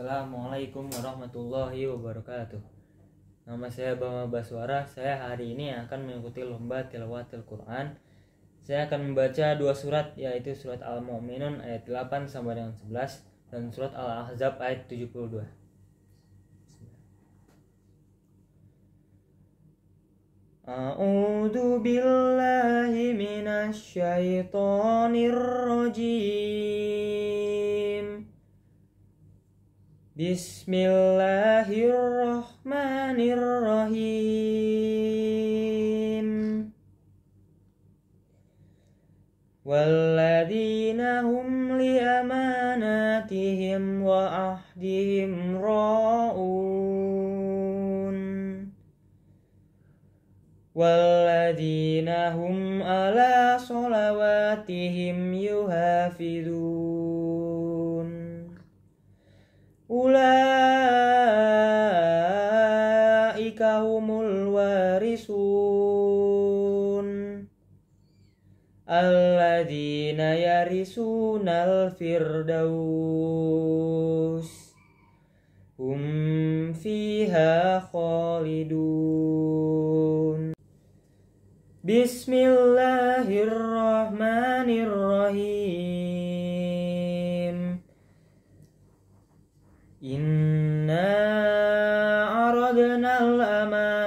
Assalamualaikum warahmatullahi wabarakatuh Nama saya Bama Baswara Saya hari ini akan mengikuti lomba tilawatil Quran Saya akan membaca dua surat yaitu surat Al-Mu'minun ayat 8 sampai dengan 11 Dan surat Al-Ahzab ayat 72 A'udhu billahi minasyaitonirrojim Bismillahirrahmanirrahim Walladina hum li amanatihim wa ahdihim ra'un Walladina hum ala salawatihim yuhafidun humul warisun alladzina yarisunal firdaus hum fiha khalidun Bismillahirrahmanirrahim In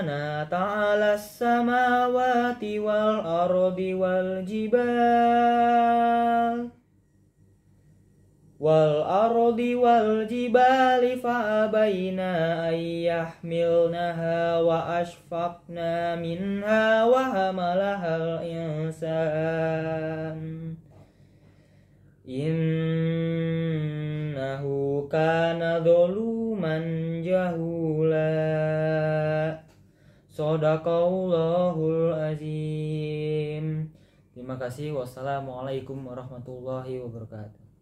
subhana ta'ala samawati wal ardi wal jibal wal ardi wal jibali fa'abayna ayyah milnaha wa ashfaqna minha wa hamalaha al insan innahu kana jahula Sadaqallahul azim. Terima kasih. Wassalamualaikum warahmatullahi wabarakatuh.